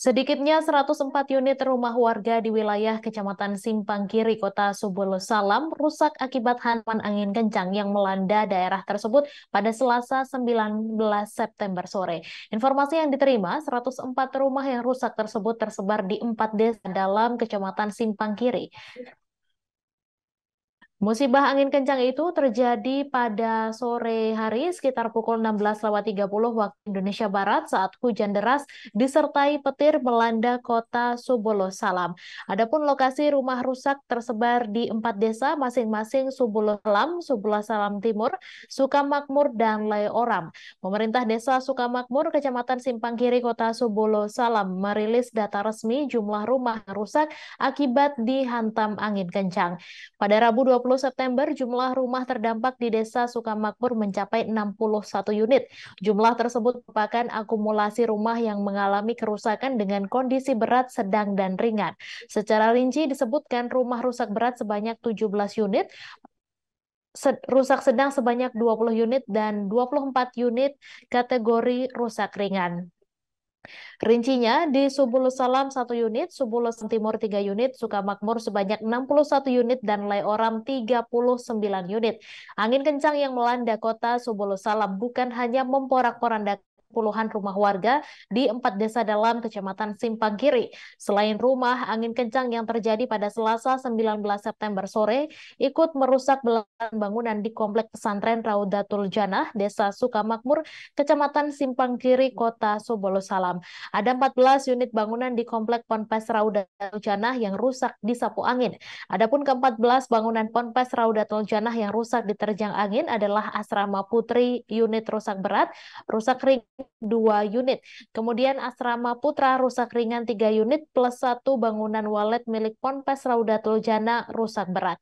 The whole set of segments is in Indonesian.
Sedikitnya 104 unit rumah warga di wilayah Kecamatan Simpang Kiri, Kota Subolo Salam rusak akibat hantaman angin kencang yang melanda daerah tersebut pada Selasa 19 September sore. Informasi yang diterima, 104 rumah yang rusak tersebut tersebar di empat desa dalam Kecamatan Simpang Kiri. Musibah angin kencang itu terjadi pada sore hari sekitar pukul 16.30 waktu Indonesia Barat saat hujan deras disertai petir melanda kota Subolo Salam. Adapun lokasi rumah rusak tersebar di empat desa masing-masing Subolo Salam, Subolo Salam Timur, Sukamakmur, dan Leoram. Pemerintah desa Sukamakmur, Kecamatan Simpang Kiri, Kota Subolo Salam merilis data resmi jumlah rumah rusak akibat dihantam angin kencang. Pada Rabu 20 September, jumlah rumah terdampak di Desa Sukamakmur mencapai 61 unit. Jumlah tersebut merupakan akumulasi rumah yang mengalami kerusakan dengan kondisi berat, sedang, dan ringan. Secara rinci disebutkan rumah rusak berat sebanyak 17 unit, rusak sedang sebanyak 20 unit, dan 24 unit kategori rusak ringan. Rincinya di Subulus Salam 1 unit, Subulus Timur 3 unit, Sukamakmur sebanyak 61 unit dan Leoram 39 unit. Angin kencang yang melanda kota Subulus Salam bukan hanya memporak-porandakan puluhan rumah warga di empat desa dalam Kecamatan Simpang Kiri. Selain rumah, angin kencang yang terjadi pada Selasa 19 September sore ikut merusak belakang bangunan di Komplek Pesantren Raudatul Janah, Desa Sukamakmur, Kecamatan Simpang Kiri, Kota Sobolosalam. Ada 14 unit bangunan di Komplek Ponpes Raudatul Janah yang rusak disapu angin. Adapun ke-14 bangunan Ponpes Raudatul Janah yang rusak diterjang angin adalah Asrama Putri, unit rusak berat, rusak ring. 2 unit. Kemudian asrama putra rusak ringan 3 unit plus 1 bangunan walet milik Ponpes Raudatul Jana rusak berat.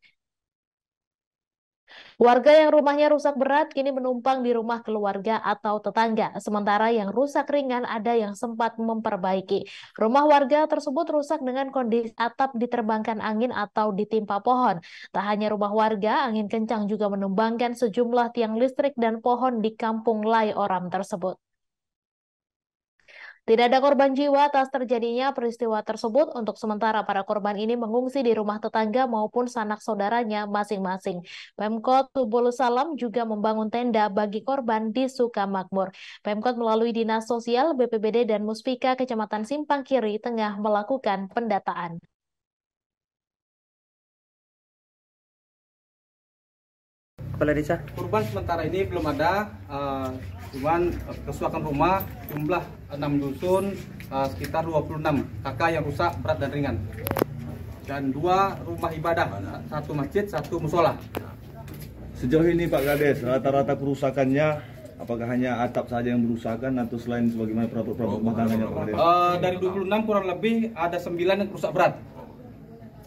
Warga yang rumahnya rusak berat kini menumpang di rumah keluarga atau tetangga, sementara yang rusak ringan ada yang sempat memperbaiki. Rumah warga tersebut rusak dengan kondisi atap diterbangkan angin atau ditimpa pohon. Tak hanya rumah warga, angin kencang juga menumbangkan sejumlah tiang listrik dan pohon di kampung Lai Oram tersebut. Tidak ada korban jiwa atas terjadinya peristiwa tersebut. Untuk sementara, para korban ini mengungsi di rumah tetangga maupun sanak saudaranya masing-masing. Pemkot Tubul Salam juga membangun tenda bagi korban di Sukamakmur. Pemkot melalui Dinas Sosial, BPBD, dan Muspika Kecamatan Simpang Kiri tengah melakukan pendataan. Kepala Desa? Kurban sementara ini belum ada, uh, cuman eh, kerusakan rumah jumlah 6 dusun uh, sekitar 26 kakak yang rusak berat dan ringan. Dan dua rumah ibadah, satu masjid, satu musola. Sejauh ini Pak Kades, rata-rata kerusakannya apakah hanya atap saja yang berusakan atau selain sebagaimana produk-produk rumah tangganya Pak Kades? Uh, dari 26 kurang lebih ada 9 yang rusak berat.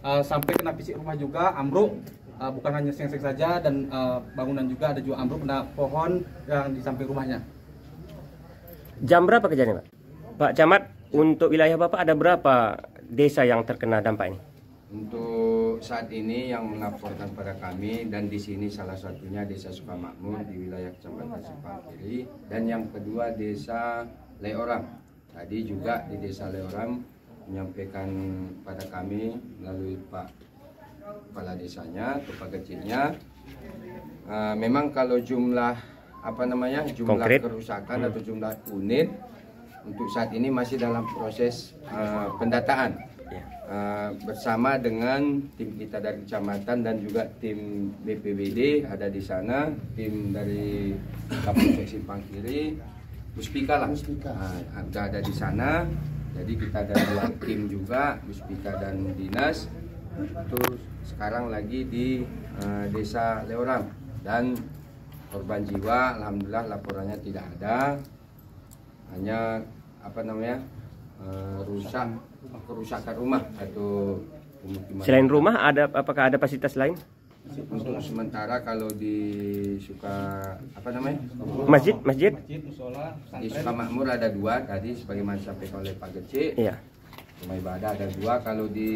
Uh, sampai kena fisik rumah juga, ambruk, uh, bukan hanya sengsek saja dan uh, bangunan juga ada juga ambruk kena pohon yang di samping rumahnya. Jam berapa kejadian Pak? Pak Camat, untuk wilayah Bapak ada berapa desa yang terkena dampak ini? Untuk saat ini yang melaporkan pada kami dan di sini salah satunya Desa Sukamakmur di wilayah Kecamatan Sepangkiri dan yang kedua Desa Leorang. Tadi juga di Desa Leorang menyampaikan pada kami melalui Pak kepala desanya, kepala kecilnya. Uh, memang kalau jumlah apa namanya jumlah Konkret. kerusakan hmm. atau jumlah unit untuk saat ini masih dalam proses uh, pendataan uh, bersama dengan tim kita dari kecamatan dan juga tim BPBD ada di sana, tim dari Kapolsek Simpang Kiri, Muspika lah, uh, ada di sana. Jadi kita ada dua tim juga, Muspika dan Dinas itu sekarang lagi di uh, desa Leorang dan korban jiwa alhamdulillah laporannya tidak ada hanya apa namanya uh, rusak kerusakan rumah atau pemukiman selain rumah ada apakah ada fasilitas lain untuk sementara kalau di suka apa namanya masjid masjid di suka Makmur ada dua tadi sebagaimana sampai oleh Pak Gece iya rumah ibadah ada dua kalau di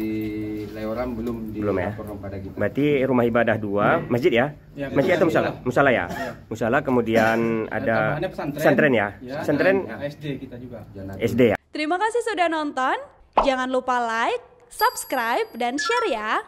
Leoram belum belum ya pada kita. berarti rumah ibadah dua ya. masjid ya, ya masjid atau musala musala ya, ya. musala kemudian ada pesantren, ya, iya, pesantren ya, SD kita juga SD ya terima kasih sudah nonton jangan lupa like subscribe dan share ya